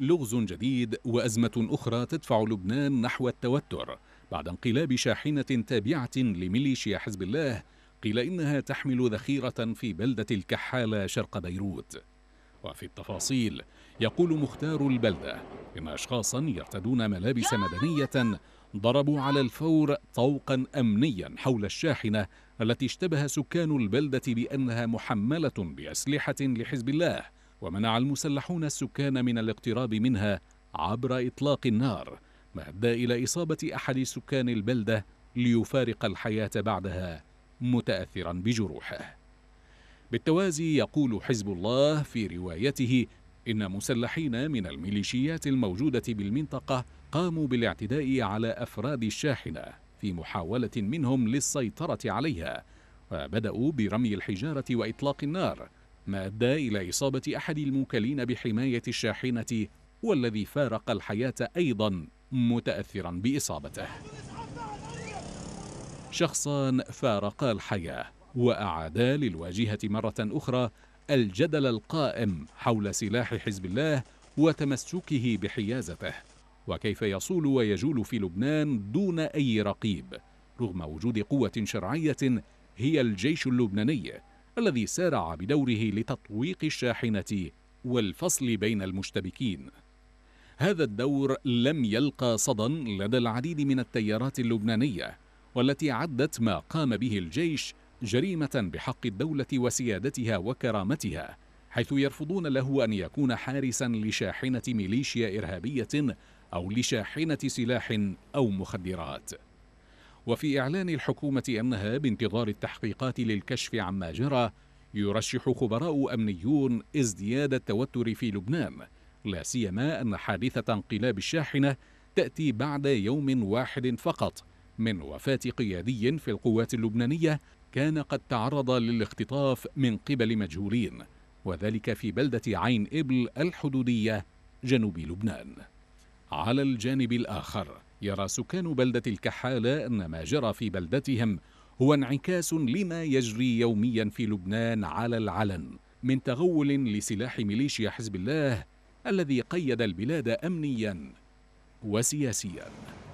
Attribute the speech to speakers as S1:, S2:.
S1: لغز جديد وأزمة أخرى تدفع لبنان نحو التوتر بعد انقلاب شاحنة تابعة لميليشيا حزب الله قيل إنها تحمل ذخيرة في بلدة الكحالة شرق بيروت وفي التفاصيل يقول مختار البلدة إن أشخاصا يرتدون ملابس مدنية ضربوا على الفور طوقا أمنيا حول الشاحنة التي اشتبه سكان البلدة بأنها محملة بأسلحة لحزب الله ومنع المسلحون السكان من الاقتراب منها عبر إطلاق النار ما أدى إلى إصابة أحد سكان البلدة ليفارق الحياة بعدها متأثرا بجروحه بالتوازي يقول حزب الله في روايته إن مسلحين من الميليشيات الموجودة بالمنطقة قاموا بالاعتداء على أفراد الشاحنة في محاولة منهم للسيطرة عليها وبدأوا برمي الحجارة وإطلاق النار ما أدى إلى إصابة أحد الموكلين بحماية الشاحنة والذي فارق الحياة أيضا متأثرا بإصابته شخصان فارقا الحياة وأعادا للواجهة مرة أخرى الجدل القائم حول سلاح حزب الله وتمسكه بحيازته وكيف يصول ويجول في لبنان دون أي رقيب رغم وجود قوة شرعية هي الجيش اللبناني الذي سارع بدوره لتطويق الشاحنة والفصل بين المشتبكين هذا الدور لم يلقى صدى لدى العديد من التيارات اللبنانية والتي عدت ما قام به الجيش جريمة بحق الدولة وسيادتها وكرامتها حيث يرفضون له أن يكون حارسا لشاحنة ميليشيا إرهابية أو لشاحنة سلاح أو مخدرات وفي إعلان الحكومة أنها بانتظار التحقيقات للكشف عما جرى يرشح خبراء أمنيون ازدياد التوتر في لبنان لا سيما أن حادثة انقلاب الشاحنة تأتي بعد يوم واحد فقط من وفاة قيادي في القوات اللبنانية كان قد تعرض للاختطاف من قبل مجهولين وذلك في بلدة عين إبل الحدودية جنوب لبنان على الجانب الآخر يرى سكان بلدة الكحالة أن ما جرى في بلدتهم هو انعكاس لما يجري يوميا في لبنان على العلن من تغول لسلاح ميليشيا حزب الله الذي قيد البلاد أمنيا وسياسيا